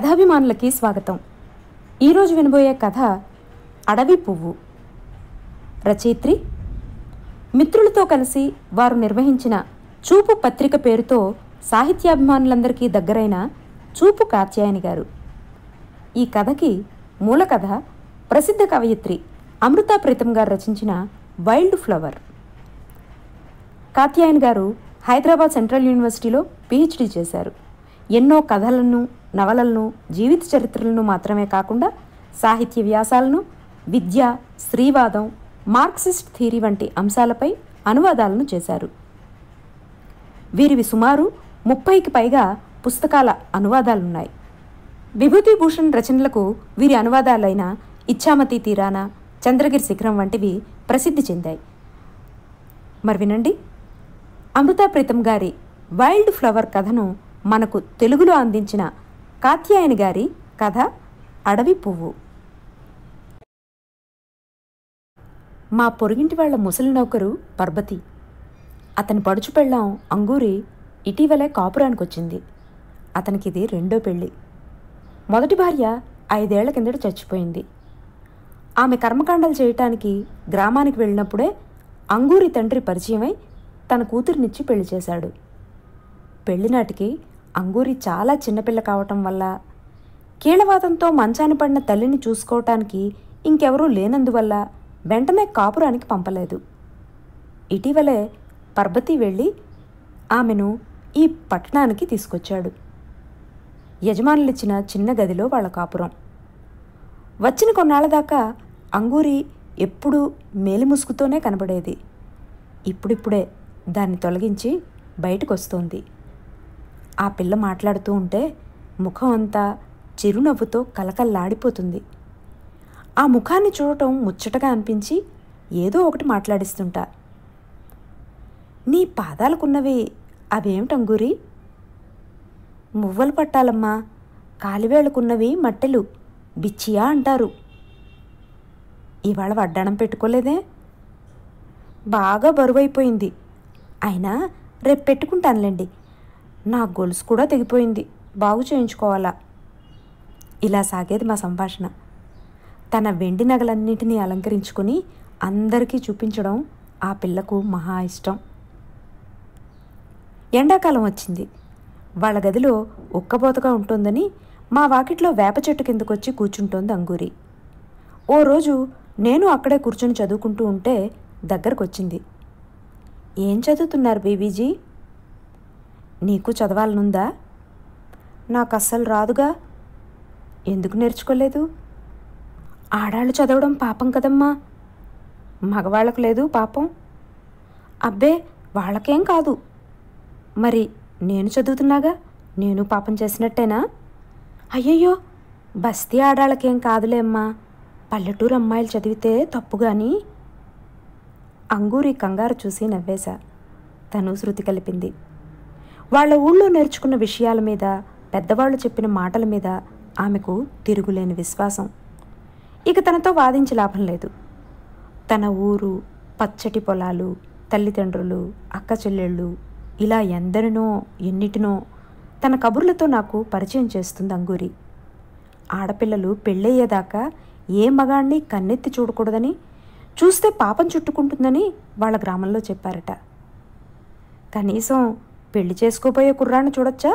కథాభిమానులకి స్వాగతం ఈరోజు వినబోయే కథ అడవి పువ్వు రచయిత్రి మిత్రులతో కలిసి వారు నిర్వహించిన చూపు పత్రిక పేరుతో సాహిత్యాభిమానులందరికీ దగ్గరైన చూపు కాత్యాయని గారు ఈ కథకి మూల కథ ప్రసిద్ధ కవయిత్రి అమృతా ప్రీతం గారు రచించిన వైల్డ్ ఫ్లవర్ కాత్యాయన్ గారు హైదరాబాద్ సెంట్రల్ యూనివర్సిటీలో పిహెచ్డి చేశారు ఎన్నో కథలను నవలలను జీవిత చరిత్రలను మాత్రమే కాకుండా సాహిత్య వ్యాసాలను విద్య స్త్రీవాదం మార్క్సిస్ట్ థీరీ వంటి అంశాలపై అనువాదాలను చేశారు వీరివి సుమారు ముప్పైకి పైగా పుస్తకాల అనువాదాలున్నాయి విభూతిభూషణ్ రచనలకు వీరి అనువాదాలైన ఇచ్చామతి తీరాన చంద్రగిరి శిఖరం వంటివి ప్రసిద్ధి చెందాయి మరి వినండి అమృతా ప్రీతం గారి వైల్డ్ ఫ్లవర్ కథను మనకు తెలుగులో అందించిన కాత్యాయని గారి కథ అడవి పువ్వు మా పొరుగింటి వాళ్ల ముసలి నౌకరు పర్బతి అతని పడుచు పెళ్ళాం అంగూరి ఇటీవలే కాపురానికి వచ్చింది అతనికి ఇది రెండో పెళ్ళి మొదటి భార్య ఐదేళ్ల కిందట చచ్చిపోయింది ఆమె కర్మకాండలు చేయటానికి గ్రామానికి వెళ్ళినప్పుడే అంగూరి తండ్రి పరిచయమై తన కూతురినిచ్చి పెళ్లి చేశాడు పెళ్లినాటికి అంగూరి చాలా చిన్నపిల్ల కావటం వల్ల కీలవాదంతో మంచాన పడిన తల్లిని చూసుకోవటానికి ఇంకెవరూ లేనందువల్ల వెంటనే కాపురానికి పంపలేదు ఇటీవలే పర్బతి వెళ్ళి ఆమెను ఈ పట్టణానికి తీసుకొచ్చాడు యజమానులిచ్చిన చిన్న గదిలో వాళ్ళ కాపురం వచ్చిన కొన్నాళ్ళ దాకా అంగూరి ఎప్పుడూ మేలిముసుగుతోనే కనబడేది ఇప్పుడిప్పుడే దాన్ని తొలగించి బయటకొస్తోంది ఆ పిల్ల మాట్లాడుతూ ఉంటే ముఖం అంతా చిరునవ్వుతో కలకల్లాడిపోతుంది ఆ ముఖాన్ని చూడటం ముచ్చటగా అనిపించి ఏదో ఒకటి మాట్లాడిస్తుంటా నీ పాదాలకున్నవి అవేమిటంగురి మువ్వలు పట్టాలమ్మా కాలివేళ్లకున్నవి మట్టెలు బిచ్చియా అంటారు ఇవాళ వడ్డాణం పెట్టుకోలేదే బాగా బరువైపోయింది అయినా రేపు పెట్టుకుంటానులేండి నా గొలుసు కూడా తెగిపోయింది బాగు చేయించుకోవాలా ఇలా సాగేది మా సంభాషణ తన వెండి నగలన్నింటినీ అలంకరించుకొని అందరికీ చూపించడం ఆ పిల్లకు మహా ఇష్టం ఎండాకాలం వచ్చింది వాళ్ళ గదిలో ఉక్కబోతగా ఉంటుందని మా వాకిట్లో వేప చెట్టు కిందకొచ్చి కూర్చుంటోంది అంగూరి ఓ రోజు నేను అక్కడే కూర్చొని చదువుకుంటూ ఉంటే దగ్గరకొచ్చింది ఏం చదువుతున్నారు బీబీజీ నీకు చదవాలనుందా నాకు అస్సలు రాదుగా ఎందుకు నేర్చుకోలేదు ఆడాళ్ళు చదవడం పాపం కదమ్మా మగవాళ్ళకు లేదు పాపం అబ్బే వాళ్ళకేం కాదు మరి నేను చదువుతున్నాగా నేను పాపం చేసినట్టేనా అయ్యయ్యో బస్తీ ఆడాళ్ళకేం కాదులే అమ్మా పల్లెటూరు అమ్మాయిలు చదివితే తప్పు కానీ అంగూరి కంగారు చూసి నవ్వేశా తను శృతి కలిపింది వాళ్ళ ఊళ్ళో నేర్చుకున్న విషయాల మీద పెద్దవాళ్ళు చెప్పిన మాటల మీద ఆమెకు తిరుగులేని విశ్వాసం ఇక తనతో వాదించి లాభం లేదు తన ఊరు పచ్చటి పొలాలు తల్లిదండ్రులు అక్క చెల్లెళ్ళు ఇలా ఎందరినో ఎన్నిటినో తన కబుర్లతో నాకు పరిచయం చేస్తుంది అంగూరి ఆడపిల్లలు పెళ్ళయ్యేదాకా ఏ మగాణ్ణి కన్నెత్తి చూడకూడదని చూస్తే పాపం చుట్టుకుంటుందని వాళ్ళ గ్రామంలో చెప్పారట కనీసం పెళ్లి చేసుకోబోయే కుర్రాన్ని చూడొచ్చా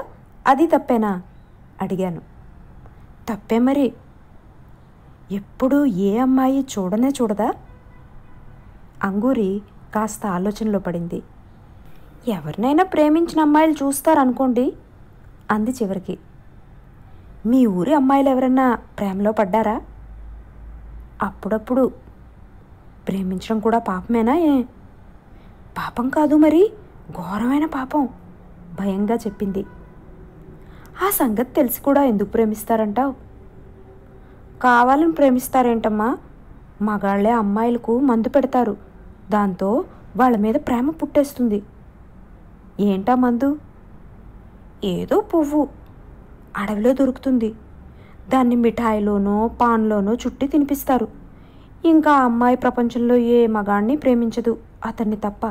అది తప్పేనా అడిగాను తప్పే మరి ఎప్పుడూ ఏ అమ్మాయి చూడనే చూడదా అంగూరి కాస్త ఆలోచనలో పడింది ఎవరినైనా ప్రేమించిన అమ్మాయిలు చూస్తారనుకోండి అంది చివరికి మీ ఊరి అమ్మాయిలు ఎవరన్నా ప్రేమలో పడ్డారా అప్పుడప్పుడు ప్రేమించడం కూడా పాపమేనా ఏ పాపం కాదు మరి ఘోరమైన పాపం భయంగా చెప్పింది ఆ సంగతి తెలిసి కూడా ఎందుకు ప్రేమిస్తారంటావు కావాలని ప్రేమిస్తారేంటమ్మా మగాళ్ళే అమ్మాయిలకు మందు పెడతారు దాంతో వాళ్ళ మీద ప్రేమ పుట్టేస్తుంది ఏంటా మందు ఏదో పువ్వు అడవిలో దొరుకుతుంది దాన్ని మిఠాయిలోనో పాన్లోనో చుట్టి తినిపిస్తారు ఇంకా అమ్మాయి ప్రపంచంలో ఏ మగాణ్ణి ప్రేమించదు అతన్ని తప్ప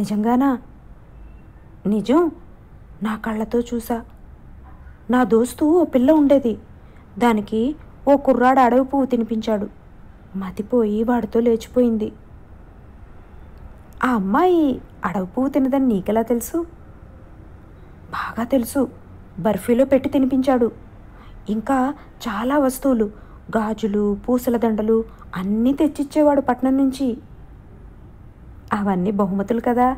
నిజంగానా నిజం నా కళ్ళతో చూసా నా దోస్తు ఓ పిల్ల ఉండేది దానికి ఓ కుర్రాడు అడవి పువ్వు తినిపించాడు మతిపోయి వాడితో లేచిపోయింది ఆ అమ్మాయి అడవి పువ్వు తినదని నీకెలా తెలుసు బాగా తెలుసు బర్ఫీలో పెట్టి తినిపించాడు ఇంకా చాలా వస్తువులు గాజులు పూసల దండలు అన్నీ తెచ్చిచ్చేవాడు పట్నం నుంచి అవన్నీ బహుమతులు కదా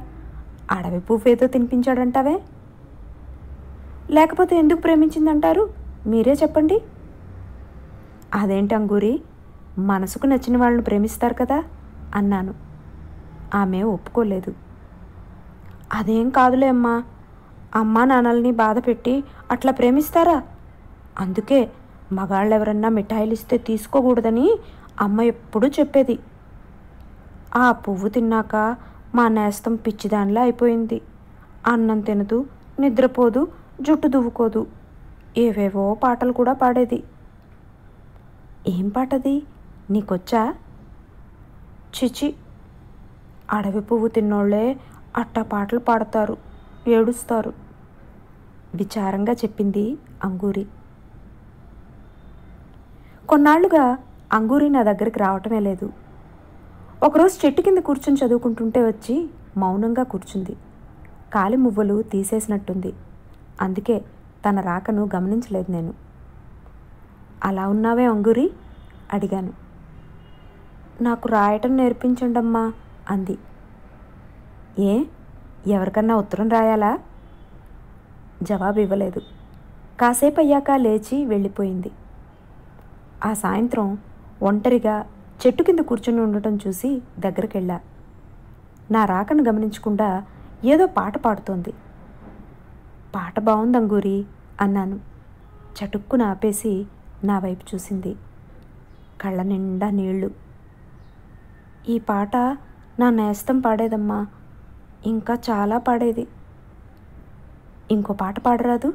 అడవి పువ్వు ఏదో తినిపించాడంటావే లేకపోతే ఎందుకు ప్రేమించిందంటారు మీరే చెప్పండి అదేంటి అంగూరి మనసుకు నచ్చిన వాళ్ళని ప్రేమిస్తారు కదా అన్నాను ఆమె ఒప్పుకోలేదు అదేం కాదులే అమ్మా అమ్మా నాన్నల్ని బాధ పెట్టి అట్లా ప్రేమిస్తారా అందుకే మగాళ్ళు ఎవరన్నా మిఠాయిలు ఇస్తే తీసుకోకూడదని అమ్మ ఎప్పుడూ చెప్పేది ఆ పువ్వు తిన్నాక మా నేస్తం పిచ్చిదానిలా అయిపోయింది అన్నం తినదు నిద్రపోదు జుట్టు దువ్వుకోదు ఏవేవో పాటలు కూడా పాడేది ఏం పాటది నీకొచ్చా చిచి అడవి పువ్వు తిన్నోళ్ళే అట్టా పాటలు పాడతారు ఏడుస్తారు విచారంగా చెప్పింది అంగూరి కొన్నాళ్ళుగా అంగూరి నా దగ్గరికి రావటమే లేదు ఒకరోజు చెట్టు కింద కూర్చొని చదువుకుంటుంటే వచ్చి మౌనంగా కూర్చుంది కాలి మువ్వలు తీసేసినట్టుంది అందుకే తన రాకను గమనించలేదు నేను అలా ఉన్నావే అంగురి అడిగాను నాకు రాయటం నేర్పించండమ్మా అంది ఏ ఎవరికన్నా ఉత్తరం రాయాలా జవాబు ఇవ్వలేదు కాసేపు అయ్యాక లేచి వెళ్ళిపోయింది ఆ సాయంత్రం ఒంటరిగా చెట్టు కింద కూర్చొని ఉండటం చూసి దగ్గరికెళ్ళా నా రాకను గమనించకుండా ఏదో పాట పాడుతోంది పాట బాగుందంగూరి అన్నాను చటుక్కు ఆపేసి నా వైపు చూసింది కళ్ళ నిండా నీళ్లు ఈ పాట నా నేస్తం పాడేదమ్మా ఇంకా చాలా పాడేది ఇంకో పాట పాడరాదు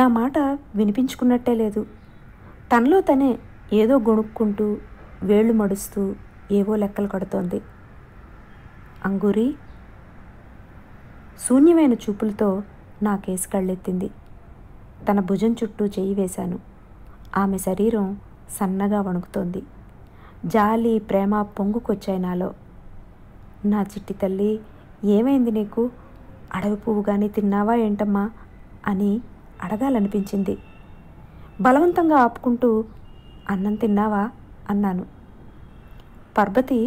నా మాట వినిపించుకున్నట్టే లేదు తనలో తనే ఏదో గొణుక్కుంటూ వేళ్ళు మడుస్తూ ఏవో లెక్కలు కడుతోంది అంగూరి శూన్యమైన చూపులతో నా కేసు కళ్ళెత్తింది తన భుజం చుట్టూ చేయి వేశాను ఆమె శరీరం సన్నగా వణుకుతోంది జాలి ప్రేమ పొంగుకొచ్చాయి నాలో నా చిట్టి తల్లి ఏమైంది నీకు అడవి పువ్వు కానీ తిన్నావా ఏంటమ్మా అని అడగాలనిపించింది బలవంతంగా ఆపుకుంటూ అన్నం తిన్నావా అన్నాను పర్వతి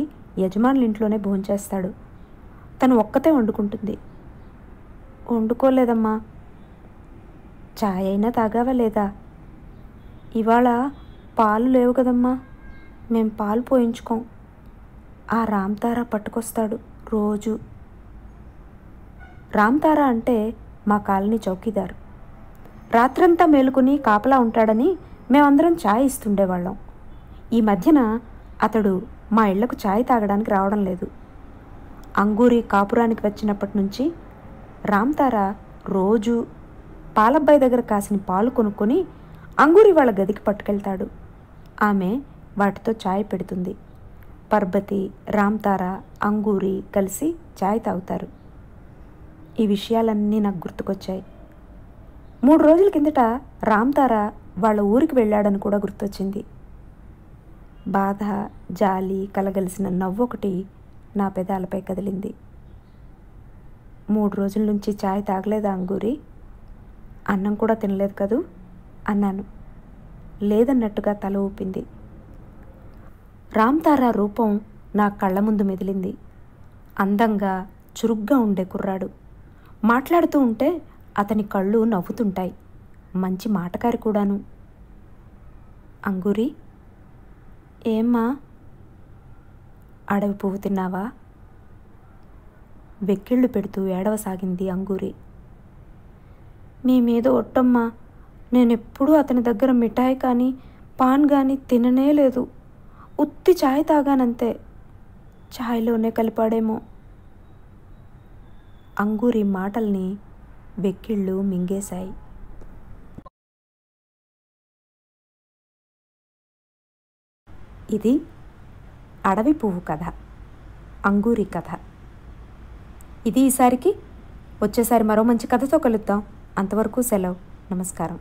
యజమానులింట్లోనే భోంచేస్తాడు తను ఒక్కతే వండుకుంటుంది వండుకోలేదమ్మా ఛాయ్ అయినా తాగావా లేదా ఇవాళ పాలు లేవు కదమ్మా మేం పాలు పోయించుకోం ఆ రామ్తారా పట్టుకొస్తాడు రోజు రామ్తారా అంటే మా కాలనీ చౌకీదారు రాత్రంతా మేలుకుని కాపలా ఉంటాడని మేమందరం ఛాయ్ ఇస్తుండేవాళ్ళం ఈ మధ్యన అతడు మా ఇళ్లకు ఛాయ్ తాగడానికి రావడం లేదు అంగూరి కాపురానికి వచ్చినప్పటి నుంచి రామ్తార రోజు పాలబ్బాయి దగ్గర కాసిన పాలు కొనుక్కొని అంగూరి వాళ్ళ గదికి పట్టుకెళ్తాడు ఆమె వాటితో ఛాయ్ పెడుతుంది పర్బతి రామ్తార అంగూరి కలిసి ఛాయ్ తాగుతారు ఈ విషయాలన్నీ నాకు గుర్తుకొచ్చాయి మూడు రోజుల కిందట రామ్తార వాళ్ళ ఊరికి వెళ్ళాడని కూడా గుర్తొచ్చింది బాధ జాలి కలగలిసిన నవ్వొకటి నా పెదాలపై కదిలింది మూడు రోజుల నుంచి చాయ్ తాగలేదా అంగూరి అన్నం కూడా తినలేదు కదూ అన్నాను లేదన్నట్టుగా తల ఊపింది రామ్తారా రూపం నా కళ్ళ ముందు మెదిలింది అందంగా చురుగ్గా ఉండే కుర్రాడు మాట్లాడుతూ ఉంటే అతని కళ్ళు నవ్వుతుంటాయి మంచి మాటకారి కూడాను అంగురి ఏమ్మా అడవి పువ్వు తిన్నావా వెక్కిళ్ళు పెడుతూ ఏడవసాగింది అంగూరి మీ మీద ఒట్టమ్మా నేనెప్పుడూ అతని దగ్గర మిఠాయి కానీ పాన్ కానీ తిననే లేదు ఉత్తి ఛాయ్ తాగానంతే ఛాయ్లోనే కలిపాడేమో అంగూరి మాటల్ని వెక్కిళ్ళు మింగేశాయి ఇది అడవి పువ్వు కథ అంగూరి కథ ఇది ఈసారికి వచ్చేసారి మరో మంచి కథతో కలుద్దాం అంతవరకు సెలవు నమస్కారం